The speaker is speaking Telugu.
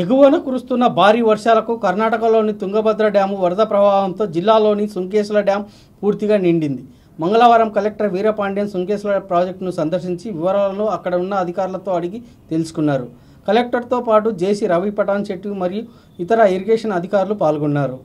ఎగువన కురుస్తున్న భారీ వర్షాలకు కర్ణాటకలోని తుంగభద్ర డ్యాము వరద ప్రభావంతో జిల్లాలోని సుంకేశ్వర డ్యాం పూర్తిగా నిండింది మంగళవారం కలెక్టర్ వీరపాండ్యన్ సుంకేశ్వర ప్రాజెక్టును సందర్శించి వివరాలను అక్కడ ఉన్న అధికారులతో అడిగి తెలుసుకున్నారు కలెక్టర్తో పాటు జేసీ రవి పటాన్ శెట్టి మరియు ఇతర ఇరిగేషన్ అధికారులు పాల్గొన్నారు